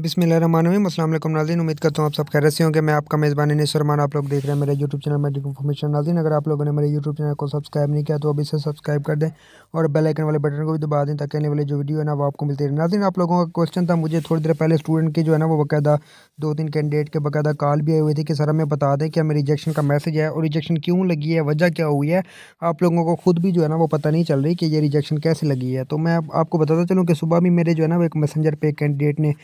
बिसमीम असल नाजीन उम्मीद करता हूँ आप सब खैर से होंगे मैं आपका मेज़बान निसरमान आप लोग देख रहे हैं मेरे यूट्यूब चैनल मेडिक इन्फॉर्मेशन नाजीन अगर आप लोगों ने मेरे यूट्यूब चैनल को सब्सक्राइब नहीं किया तो अभी से सब्सक्राइब कर दें और बेल आइकन वाले बटन को भी दबा दें ताकि आने वाले जो वीडियो है ना वो आपको मिलते रहे नाजीन आप लोगों का क्वेश्चन था मुझे थोड़ी देर पहले स्टूडेंट की जो है ना वो बाकायदा दो तीन कैंडिडेट के बाकायदा कॉल भी आई हुई थी कि सर हमें बता दें कि हमें रिजेक्शन का मैसेज है और रिजेक्शन क्यों लगी है वजह क्या हुई है आप लोगों को खुद भी जो है ना वो पता नहीं चल रही कि ये रिजेक्शन कैसे लगी है तो मैं आपको बताता चलूँ कि सुबह भी मेरे जो है ना वो एक मैसेंजर एक कैंडिडेट ने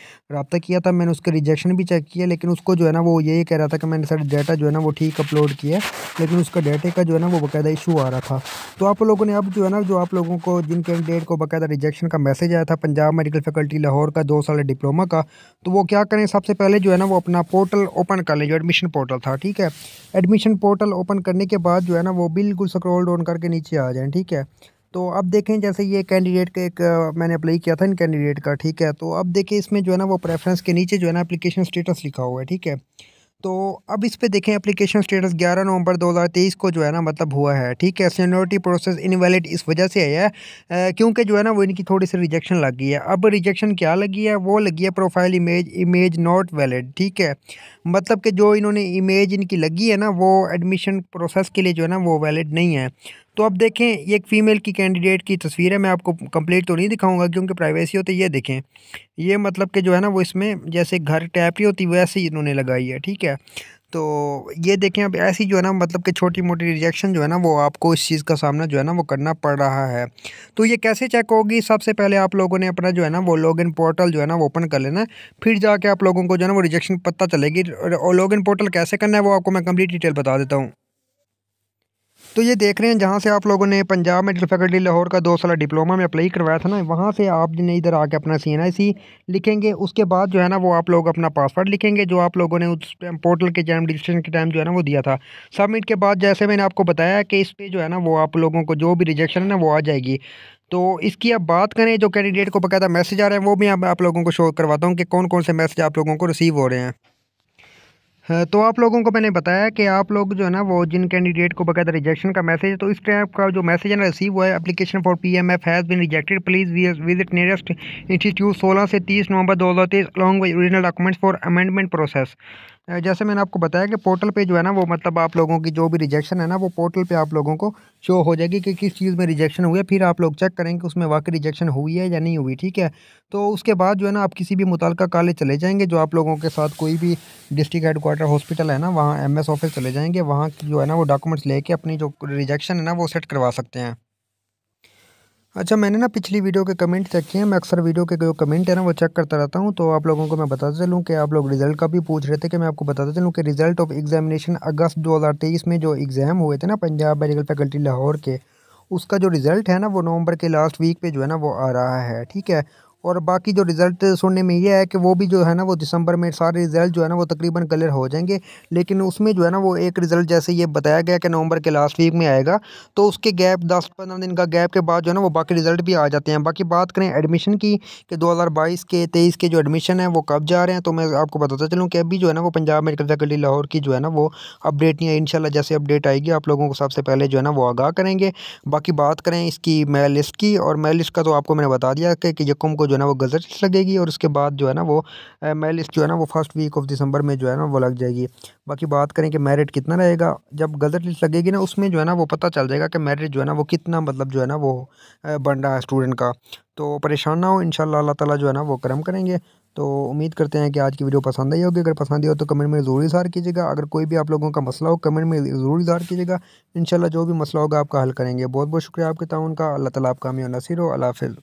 रबता किया था मैंने उसका रिजेक्शन भी चेक किया लेकिन उसको जो है ना वो यही कह रहा था कि मैंने सर डाटा जो है ना वो ठीक अपलोड किया लेकिन उसका डाटे का जो है ना वो बाकायदा इशू आ रहा था तो आप लोगों ने अब जो है ना जो आप लोगों को जिन कैंडिडेट को बाकायदा रिजेक्शन का मैसेज आया था पंजाब मेडिकल फैकल्टी लाहौर का दो साल डिप्लोमा का तो वो क्या करें सबसे पहले जो है ना वो अपना पोर्टल ओपन कर लें जो एडमिशन पोर्टल था ठीक है एडमिशन पोर्टल ओपन करने के बाद जो है ना वो बिल्कुल स्क्रोल डाउन करके नीचे आ जाएँ ठीक है तो अब देखें जैसे ये कैंडिडेट का एक मैंने अप्लाई किया था इन कैंडिडेट का ठीक है तो अब देखें इसमें जो है ना वो प्रेफरेंस के नीचे जो है ना अप्लीकेशन स्टेटस लिखा हुआ है ठीक है तो अब इस पर देखें एप्लीकेशन स्टेटस 11 नवंबर 2023 को जो है ना मतलब हुआ है ठीक है सीनियोरिटी प्रोसेस इनवैलिड इस वजह से है क्योंकि जो है ना वो इनकी थोड़ी सी रिजेक्शन लग गई है अब रिजेक्शन क्या लगी है वो लगी है profile image image not valid ठीक है मतलब कि जो इन्होंने इमेज इनकी लगी है ना वो एडमिशन प्रोसेस के लिए जो है ना वो वैलिड नहीं है तो अब देखें ये एक फ़ीमेल की कैंडिडेट की तस्वीर है मैं आपको कंप्लीट तो नहीं दिखाऊंगा क्योंकि प्राइवेसी होती है ये देखें ये मतलब कि जो है ना वो इसमें जैसे घर टैप ही होती वैसे ही इन्होंने लगाई है ठीक है तो ये देखें अब ऐसी जो है ना मतलब कि छोटी मोटी रिजेक्शन जो है ना वो आपको इस चीज़ का सामना जो है ना वो करना पड़ रहा है तो ये कैसे चेक होगी सबसे पहले आप लोगों ने अपना जो है ना वो लॉगिन पोर्टल जो है ना वो ओपन कर लेना फिर जाके आप लोगों को जो है ना वो रिजेक्शन पता चलेगी और लॉगिन पोर्टल कैसे करना है वो आपको मैं कंप्लीट डिटेल बता देता हूँ तो ये देख रहे हैं जहाँ से आप लोगों ने पंजाब मेडिकल फैकल्टी लाहौर का दो साल डिप्लोमा में अप्लाई करवाया था ना वहाँ से आप जिन्हें इधर आके अपना सी एन आई सी लिखेंगे उसके बाद जो है ना वो आप लोग अपना पासवर्ड लिखेंगे जो आप लोगों ने उस टाइम पोर्टल के टाइम रजिस्ट्रेशन के टाइम जो है ना वो दिया था सबमिट के बाद जैसे मैंने आपको बताया कि इस पर जो है ना वो आप लोगों को जो भी रिजेक्शन है ना वो आ जाएगी तो इसकी अब बात करें जो कैंडिडेट को बकायदा मैसेज आ रहे हैं वो भी आप लोगों को शो करवाता हूँ कि कौन कौन से मैसेज आप लोगों को रिसीव हो रहे हैं हाँ, तो आप लोगों को मैंने बताया कि आप लोग जो है ना वो जिन कैंडिडेट को बकायदा रिजेक्शन का मैसेज तो इस टाइप का जो मैसेज है ना रिसीव हुआ है application for P M F has been rejected please visit nearest institute सोलह से तीस नवंबर दो हज़ार तेईस along with original documents for amendment process जैसे मैंने आपको बताया कि पोर्टल पे जो है ना वो मतलब आप लोगों की जो भी रिजेक्शन है ना वो पोर्टल पे आप लोगों को शो हो जाएगी कि किस चीज़ में रिजेक्शन हुई है फिर आप लोग चेक करेंगे कि उसमें वाकई रिजेक्शन हुई है या नहीं हुई ठीक है तो उसके बाद जो है ना आप किसी भी मुतल काले चले जाएँगे जो आप लोगों के साथ कोई भी डिस्ट्रिक्ट हेड हॉस्पिटल है ना वहाँ एम ऑफिस चले जाएँगे वहाँ की जो है ना वो डॉक्यूमेंट्स लेके अपनी जो रिजेक्शन है ना वो सेट करवा सकते हैं अच्छा मैंने ना पिछली वीडियो के कमेंट चेक किए हैं मैं अक्सर वीडियो के जो कमेंट है ना वो चेक करता रहता हूँ तो आप लोगों को मैं बताते तो चलूँ कि आप लोग रिजल्ट का भी पूछ रहे थे कि मैं आपको बताते तो चलूँ कि रिजल्ट ऑफ एग्जामिनेशन अगस्त 2023 में जो एग्ज़ाम हुए थे ना पंजाब मेडिकल फैकल्टी लाहौर के उसका जो रिज़ल्ट है ना वो नवंबर के लास्ट वीक पे जो है ना वो आ रहा है ठीक है और बाकी जो रिज़ल्ट सुनने में ये है कि वो भी जो है ना वो दिसंबर में सारे रिज़ल्ट जो है ना वो तकरीबन क्लियर हो जाएंगे लेकिन उसमें जो है ना वो एक रिज़ल्ट जैसे ये बताया गया कि नवंबर के लास्ट वीक में आएगा तो उसके गैप दस पंद्रह दिन का गैप के बाद जो है ना वो बाकी रिज़ल्ट भी आ जाते हैं बाकी बात करें एडमिशन की कि दो के तेईस के जो एडमिशन है वो कब जा रहे हैं तो मैं आपको बताता चलूँ कि अभी जो है ना वो पंजाब मेडिकल फैकल्टी लाहौर की जो है ना वो अपडेट नहीं है इन जैसे अपडेट आएगी आप लोगों को सबसे पहले जो है ना वो आगाह करेंगे बाकी बात करें इसकी मेल लिस्ट की और मेल लिस्ट का तो आपको मैंने बता दिया कि यकुम को जो है ना वो गजट लगेगी और उसके बाद जो है ना वो मेल लिस्ट जो है ना वो फर्स्ट वीक ऑफ दिसंबर में जो है ना वो लग जाएगी बाकी बात करें कि मेरिट कितना रहेगा जब गज़ट लिस्ट लगेगी ना उसमें जो है ना वो पता चल जाएगा कि मेरिट जो है ना वो कितना मतलब जो है ना वो बन रहा है स्टूडेंट का तो परेशान ना हो इन अल्लाह ताला जो है ना वो करम करेंगे तो उम्मीद करते हैं कि आज की वीडियो पसंद आई होगी अगर पसंद आई हो तो कमेंट में ज़रूर इजहार कीजिएगा अगर कोई भी आप लोगों का मसला हो कमेंट में ज़रूर इजहार कीजिएगा इन जो भी मसला होगा आपका हल करेंगे बहुत बहुत शुक्रिया आपके ताउन का अल्लाह ताली आपका हमी नसीर हो अला